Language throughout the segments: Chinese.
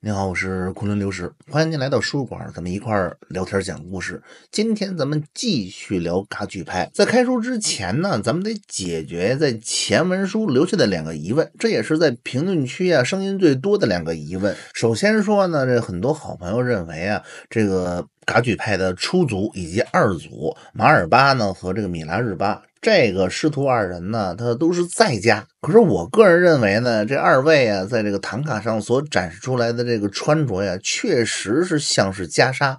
你好，我是昆仑刘石，欢迎您来到书馆，咱们一块儿聊天讲故事。今天咱们继续聊噶举派。在开书之前呢，咱们得解决在前文书留下的两个疑问，这也是在评论区啊声音最多的两个疑问。首先说呢，这很多好朋友认为啊，这个噶举派的初祖以及二祖马尔巴呢和这个米拉日巴。这个师徒二人呢，他都是在家。可是我个人认为呢，这二位啊，在这个唐卡上所展示出来的这个穿着呀，确实是像是袈裟。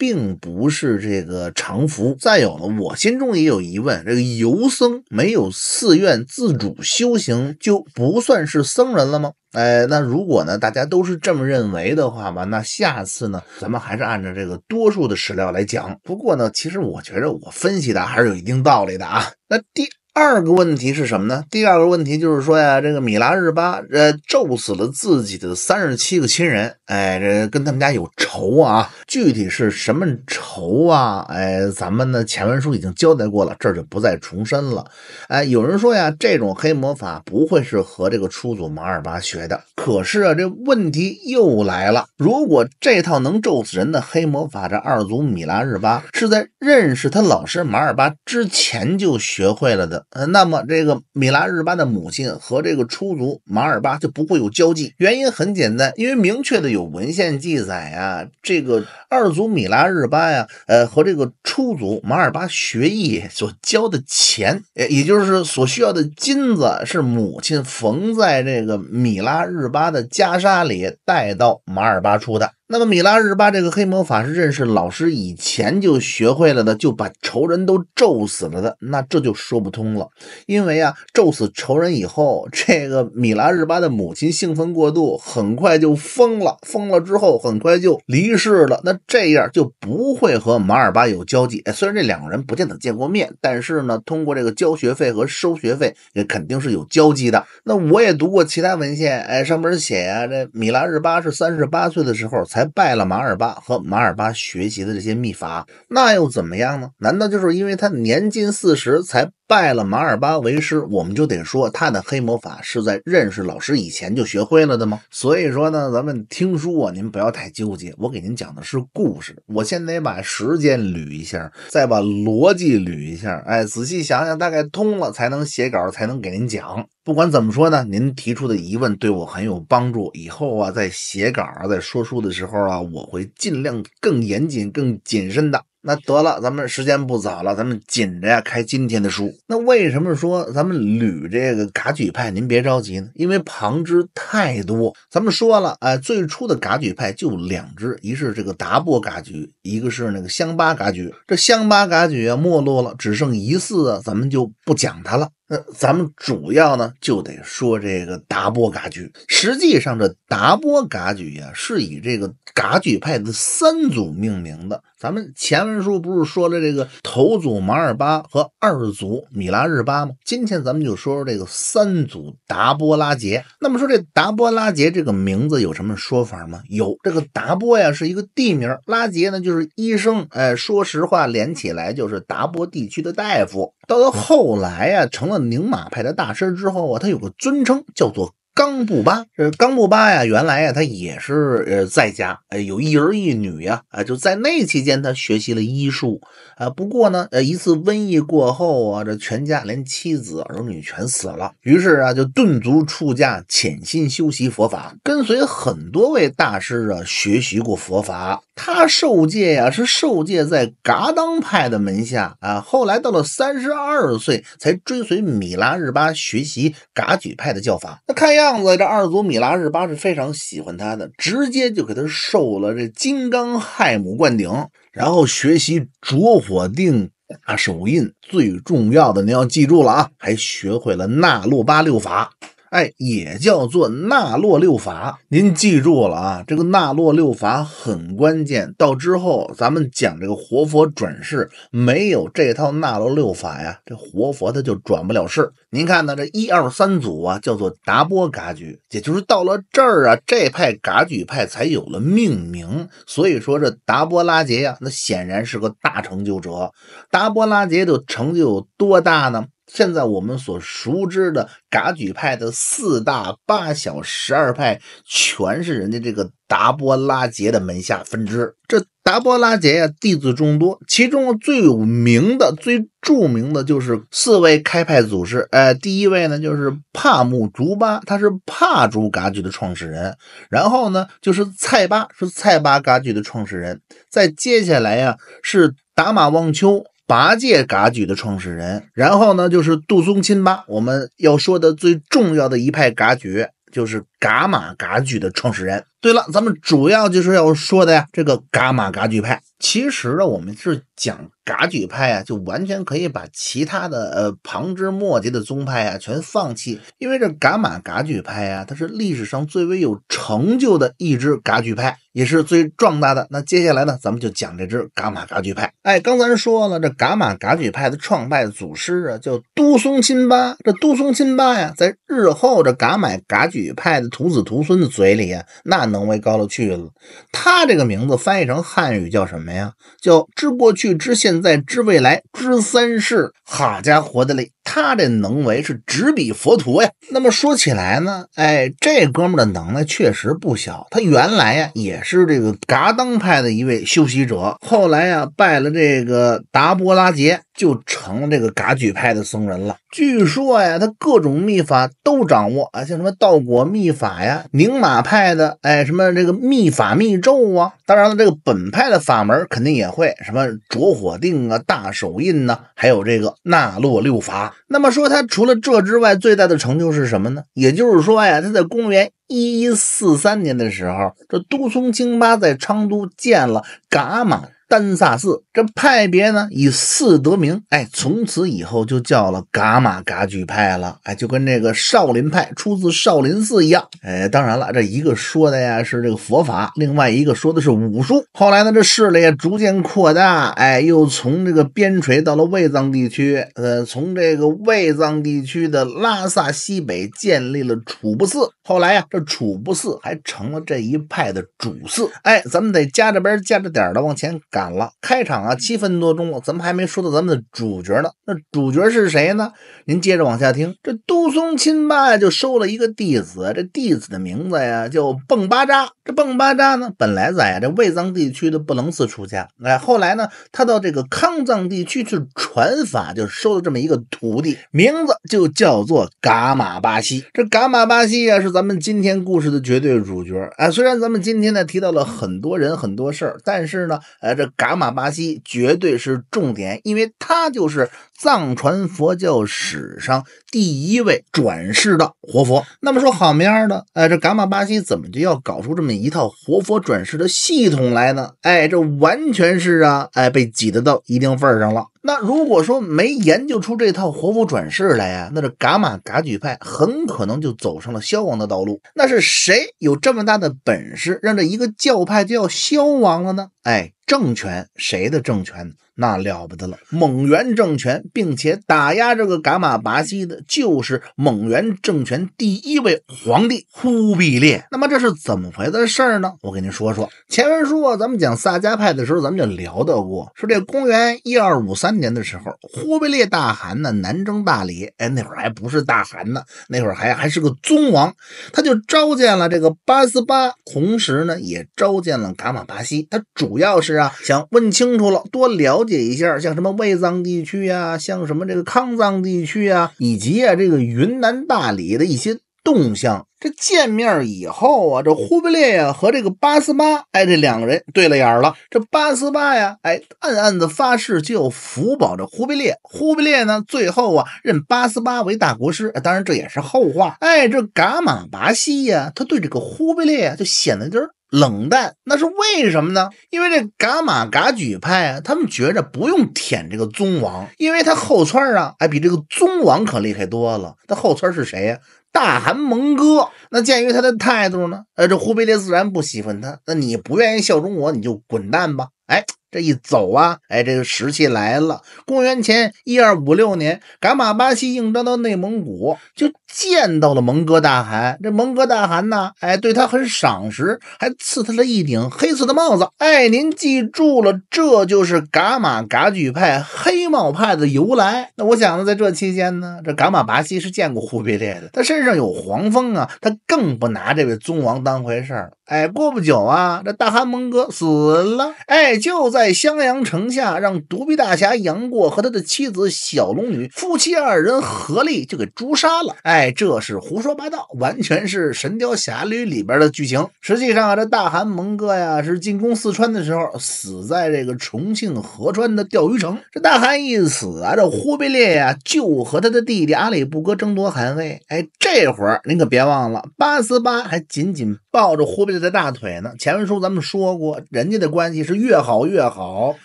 并不是这个常服。再有呢，我心中也有疑问：这个游僧没有寺院自主修行，就不算是僧人了吗？哎，那如果呢，大家都是这么认为的话吧，那下次呢，咱们还是按照这个多数的史料来讲。不过呢，其实我觉得我分析的还是有一定道理的啊。那第。二个问题是什么呢？第二个问题就是说呀，这个米拉日巴，呃，咒死了自己的三十七个亲人，哎，这跟他们家有仇啊，具体是什么仇啊？哎，咱们的前文书已经交代过了，这儿就不再重申了。哎，有人说呀，这种黑魔法不会是和这个初祖马尔巴学的，可是啊，这问题又来了，如果这套能咒死人的黑魔法，这二祖米拉日巴是在认识他老师马尔巴之前就学会了的。呃，那么这个米拉日巴的母亲和这个出族马尔巴就不会有交际。原因很简单，因为明确的有文献记载啊，这个二族米拉日巴呀，呃，和这个出族马尔巴学艺所交的钱，也就是所需要的金子，是母亲缝在这个米拉日巴的袈裟里带到马尔巴出的。那么米拉日巴这个黑魔法师认识老师以前就学会了的，就把仇人都咒死了的，那这就说不通了。因为啊，咒死仇人以后，这个米拉日巴的母亲兴奋过度，很快就疯了，疯了之后很快就离世了。那这样就不会和马尔巴有交集。虽然这两个人不见得见过面，但是呢，通过这个交学费和收学费，也肯定是有交集的。那我也读过其他文献，哎，上面写啊，这米拉日巴是三十八岁的时候才。还拜了马尔巴和马尔巴学习的这些秘法，那又怎么样呢？难道就是因为他年近四十才？拜了马尔巴为师，我们就得说他的黑魔法是在认识老师以前就学会了的吗？所以说呢，咱们听书啊，您不要太纠结。我给您讲的是故事，我先得把时间捋一下，再把逻辑捋一下。哎，仔细想想，大概通了才能写稿，才能给您讲。不管怎么说呢，您提出的疑问对我很有帮助。以后啊，在写稿啊，在说书的时候啊，我会尽量更严谨、更谨慎的。那得了，咱们时间不早了，咱们紧着呀开今天的书。那为什么说咱们捋这个噶举派？您别着急呢，因为旁支太多。咱们说了，哎，最初的噶举派就两支，一是这个达波噶举，一个是那个香巴噶举。这香巴噶举啊没落了，只剩一寺，咱们就不讲它了。那咱们主要呢就得说这个达波噶举。实际上，这达波噶举呀，是以这个噶举派的三组命名的。咱们前文书不是说了这个头组马尔巴和二组米拉日巴吗？今天咱们就说说这个三组达波拉杰。那么说这达波拉杰这个名字有什么说法吗？有，这个达波呀是一个地名，拉杰呢就是医生。哎，说实话，连起来就是达波地区的大夫。到了后来啊，成了宁马派的大师之后啊，他有个尊称，叫做。冈布巴这冈布巴呀，原来呀他也是呃在家呃有一儿一女呀啊就在那期间他学习了医术啊不过呢呃一次瘟疫过后啊这全家连妻子儿女全死了于是啊就顿足出家潜心修习佛法跟随很多位大师啊学习过佛法他受戒呀是受戒在噶当派的门下啊后来到了三十二岁才追随米拉日巴学习噶举派的教法那看呀。上在这二祖米拉日巴是非常喜欢他的，直接就给他授了这金刚亥母灌顶，然后学习着火定、大手印，最重要的你要记住了啊，还学会了纳洛巴六法。哎，也叫做纳洛六法，您记住了啊！这个纳洛六法很关键，到之后咱们讲这个活佛转世，没有这套纳洛六法呀，这活佛他就转不了世。您看呢，这一二三组啊，叫做达波嘎举，也就是到了这儿啊，这派嘎举派才有了命名。所以说，这达波拉杰呀，那显然是个大成就者。达波拉杰的成就有多大呢？现在我们所熟知的噶举派的四大八小十二派，全是人家这个达波拉杰的门下分支。这达波拉杰呀，弟子众多，其中最有名的、最著名的就是四位开派祖师。哎，第一位呢就是帕木竹巴，他是帕竹噶举的创始人。然后呢，就是蔡巴，是蔡巴噶举的创始人。再接下来呀，是达玛旺秋。八戒噶举的创始人，然后呢，就是杜松亲吧。我们要说的最重要的一派噶举，就是。噶玛噶举的创始人。对了，咱们主要就是要说的呀，这个噶玛噶举派。其实呢，我们是讲噶举派啊，就完全可以把其他的呃旁枝末节的宗派啊全放弃，因为这噶玛噶举派啊，它是历史上最为有成就的一支噶举派，也是最壮大的。那接下来呢，咱们就讲这支噶玛噶举派。哎，刚才说了，这噶玛噶举派的创派祖师啊，叫都松钦巴。这都松钦巴呀，在日后这噶玛噶举派的徒子徒孙的嘴里呀，那能为高了去了。他这个名字翻译成汉语叫什么呀？叫知过去、知现在、知未来、知三世。好家伙的嘞，他这能为是直比佛陀呀。那么说起来呢，哎，这哥们的能耐确实不小。他原来呀也是这个噶当派的一位修习者，后来呀拜了这个达波拉杰。就成了这个噶举派的僧人了。据说呀，他各种秘法都掌握啊，像什么道果秘法呀、宁玛派的哎什么这个秘法秘咒啊。当然了，这个本派的法门肯定也会，什么着火定啊、大手印呢，还有这个纳洛六法。那么说他除了这之外，最大的成就是什么呢？也就是说呀，他在公元一一四三年的时候，这都松清巴在昌都建了噶玛。丹萨寺这派别呢，以寺得名，哎，从此以后就叫了噶玛噶举派了，哎，就跟这个少林派出自少林寺一样，哎，当然了，这一个说的呀是这个佛法，另外一个说的是武术。后来呢，这势力逐渐扩大，哎，又从这个边陲到了卫藏地区，呃，从这个卫藏地区的拉萨西北建立了楚布寺，后来呀，这楚布寺还成了这一派的主寺，哎，咱们得加着边加着点的往前赶。赶了开场啊，七分多钟了，咱们还没说到咱们的主角呢。那主角是谁呢？您接着往下听。这都松亲巴呀就收了一个弟子，这弟子的名字呀叫蹦巴扎。这蹦巴扎呢本来在呀这卫藏地区的布隆寺出家，哎，后来呢他到这个康藏地区去传法，就收了这么一个徒弟，名字就叫做噶玛巴西。这噶玛巴西呀是咱们今天故事的绝对主角。哎，虽然咱们今天呢提到了很多人很多事儿，但是呢，哎这。伽马巴西绝对是重点，因为他就是藏传佛教史上第一位转世的活佛。那么说好面儿的，哎，这伽马巴西怎么就要搞出这么一套活佛转世的系统来呢？哎，这完全是啊，哎，被挤得到一定份儿上了。那如果说没研究出这套活佛转世来呀，那这伽马噶举派很可能就走上了消亡的道路。那是谁有这么大的本事，让这一个教派就要消亡了呢？哎。政权谁的政权那了不得了？蒙元政权，并且打压这个噶玛拔西的，就是蒙元政权第一位皇帝忽必烈。那么这是怎么回事儿呢？我给您说说前文书啊，咱们讲萨迦派的时候，咱们就聊到过，说这公元一二五三年的时候，忽必烈大汗呢南征大理，哎，那会儿还不是大汗呢，那会儿还还是个宗王，他就召见了这个八思巴，同时呢也召见了噶玛拔西，他主要是。啊，想问清楚了，多了解一下，像什么卫藏地区啊，像什么这个康藏地区啊，以及啊这个云南大理的一些。动向，这见面以后啊，这忽必烈呀和这个巴斯巴，哎，这两个人对了眼了。这巴斯巴呀，哎，暗暗的发誓就要扶保这忽必烈。忽必烈呢，最后啊，认巴斯巴为大国师。当然，这也是后话。哎，这噶玛拔西呀，他对这个忽必烈就显得有点冷淡，那是为什么呢？因为这噶玛噶举派啊，他们觉着不用舔这个宗王，因为他后村啊，哎，比这个宗王可厉害多了。他后村是谁呀？大韩蒙哥，那鉴于他的态度呢？呃，这忽必烈自然不喜欢他。那你不愿意效忠我，你就滚蛋吧！哎。这一走啊，哎，这个时期来了。公元前一二五六年，噶玛巴西应征到内蒙古，就见到了蒙哥大汗。这蒙哥大汗呢，哎，对他很赏识，还赐他了一顶黑色的帽子。哎，您记住了，这就是噶玛噶举派黑帽派的由来。那我想呢，在这期间呢，这噶玛巴西是见过忽必烈的，他身上有黄蜂啊，他更不拿这位宗王当回事儿。哎，过不久啊，这大汗蒙哥死了。哎，就在襄阳城下，让独臂大侠杨过和他的妻子小龙女夫妻二人合力就给诛杀了。哎，这是胡说八道，完全是《神雕侠侣》里边的剧情。实际上啊，这大汗蒙哥呀是进攻四川的时候死在这个重庆合川的钓鱼城。这大汗一死啊，这忽必烈呀就和他的弟弟阿里不哥争夺汗位。哎，这会儿您可别忘了，八思巴还紧紧抱着忽必烈。的大腿呢？前文书咱们说过，人家的关系是越好越好。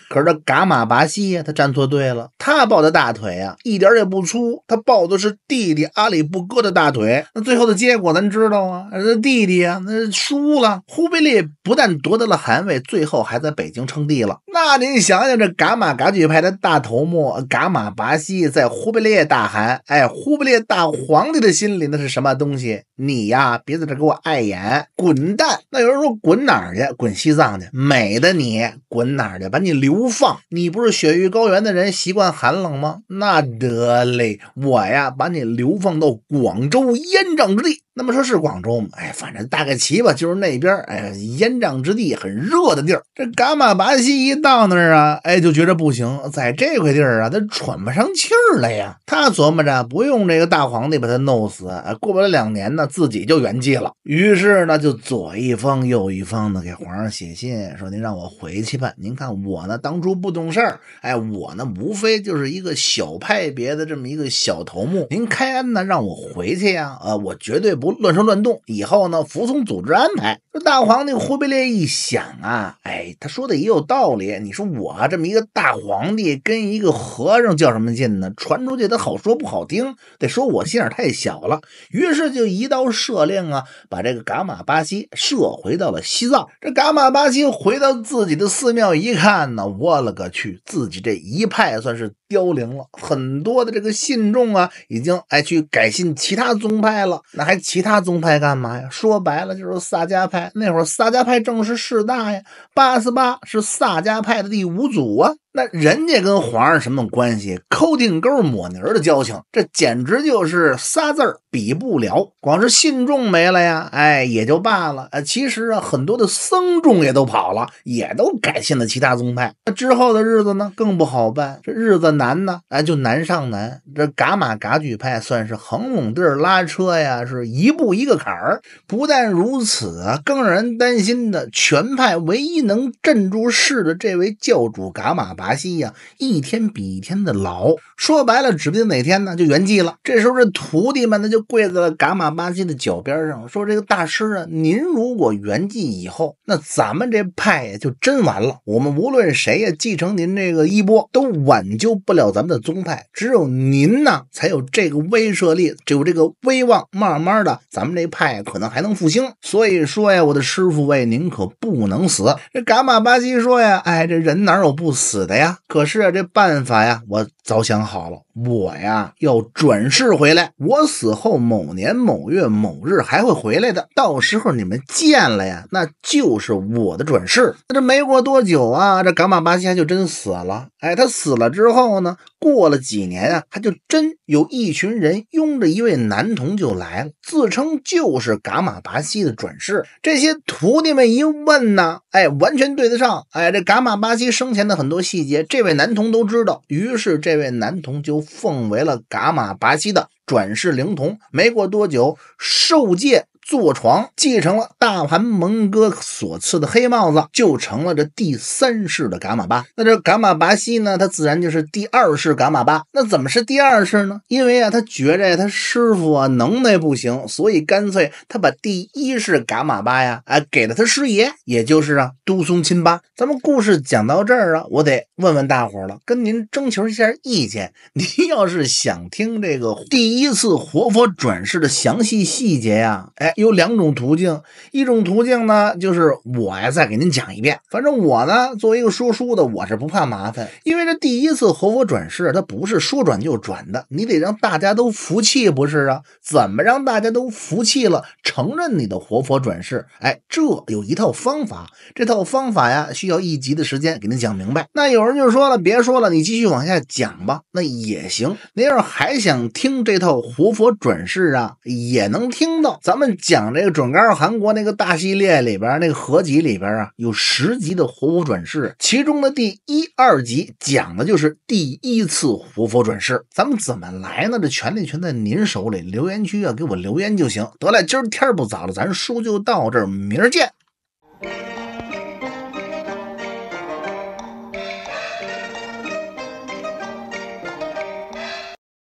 可是这噶马拔西呀，他站错队了。他抱的大腿呀，一点也不粗。他抱的是弟弟阿里不哥的大腿。那最后的结果咱知道啊，那弟弟呀，那输了。忽必烈不但夺得了汗位，最后还在北京称帝了。那您想想，这噶马噶举派的大头目噶马拔西在忽必烈大汗，哎，忽必烈大皇帝的心里那是什么东西？你呀，别在这给我碍眼，滚蛋！那有人说滚哪儿去？滚西藏去，美的你滚哪儿去？把你流放，你不是雪域高原的人，习惯寒冷吗？那得嘞，我呀把你流放到广州烟瘴之地。那么说是广州，哎，反正大概齐吧，就是那边儿，哎，烟瘴之地，很热的地儿。这噶玛巴西一到那儿啊，哎，就觉着不行，在这块地儿啊，他喘不上气儿来呀。他琢磨着不用这个大皇帝把他弄死，过不了两年呢，自己就圆寂了。于是呢，就左一封右一封的给皇上写信，说您让我回去吧。您看我呢，当初不懂事儿，哎，我呢，无非就是一个小派别的这么一个小头目。您开恩呢，让我回去呀。啊，我绝对不。乱说乱动，以后呢，服从组织安排。这大皇帝忽必烈一想啊，哎，他说的也有道理。你说我这么一个大皇帝，跟一个和尚较什么劲呢？传出去他好说不好听，得说我心眼太小了。于是就一道赦令啊，把这个噶玛巴西赦回到了西藏。这噶玛巴西回到自己的寺庙一看呢，我勒个去，自己这一派算是。凋零了很多的这个信众啊，已经哎去改信其他宗派了。那还其他宗派干嘛呀？说白了就是萨迦派。那会儿萨迦派正是势大呀，八思巴是萨迦派的第五祖啊。那人家跟皇上什么关系？抠腚沟抹泥儿的交情，这简直就是仨字儿比不了。光是信众没了呀，哎，也就罢了。啊，其实啊，很多的僧众也都跑了，也都改信了其他宗派。那之后的日子呢，更不好办。这日子难呢，哎，就难上难。这噶玛噶举派算是横垄地儿拉车呀，是一步一个坎儿。不但如此更让人担心的，全派唯一能镇住事的这位教主噶玛巴。达西呀，一天比一天的老，说白了，指不定哪天呢就圆寂了。这时候，这徒弟们呢就跪在了伽玛巴西的脚边上，说：“这个大师啊，您如果圆寂以后，那咱们这派呀就真完了。我们无论谁呀继承您这个衣钵，都挽救不了咱们的宗派。只有您呢，才有这个威慑力，只有这个威望，慢慢的，咱们这派可能还能复兴。所以说呀，我的师傅为您可不能死。”这伽玛巴西说呀：“哎，这人哪有不死的？”哎呀！可是啊、这办法呀，我早想好了。我呀，要转世回来。我死后某年某月某日还会回来的。到时候你们见了呀，那就是我的转世。那这没过多久啊，这噶马巴西就真死了。哎，他死了之后呢，过了几年啊，他就真有一群人拥着一位男童就来了，自称就是噶马巴西的转世。这些徒弟们一问呢，哎，完全对得上。哎，这噶马巴西生前的很多细节，这位男童都知道。于是这位男童就。奉为了噶玛巴西的转世灵童，没过多久受戒。坐床继承了大盘蒙哥所赐的黑帽子，就成了这第三世的噶玛巴。那这噶玛巴西呢？他自然就是第二世噶玛巴。那怎么是第二世呢？因为啊，他觉着他师傅啊能耐不行，所以干脆他把第一世噶玛巴呀，哎给了他师爷，也就是啊都松亲巴。咱们故事讲到这儿啊，我得问问大伙了，跟您征求一下意见。您要是想听这个第一次活佛转世的详细细节呀，哎。有两种途径，一种途径呢，就是我呀再给您讲一遍。反正我呢，作为一个说书的，我是不怕麻烦。因为这第一次活佛转世，它不是说转就转的，你得让大家都服气，不是啊？怎么让大家都服气了，承认你的活佛转世？哎，这有一套方法，这套方法呀，需要一集的时间给您讲明白。那有人就说了，别说了，你继续往下讲吧，那也行。您要是还想听这套活佛转世啊，也能听到。咱们。讲这个准噶尔韩国那个大系列里边那个合集里边啊，有十集的活佛转世，其中的第一、二集讲的就是第一次活佛转世。咱们怎么来呢？这权利全在您手里，留言区啊，给我留言就行。得了，今儿天不早了，咱书就到这儿，明儿见。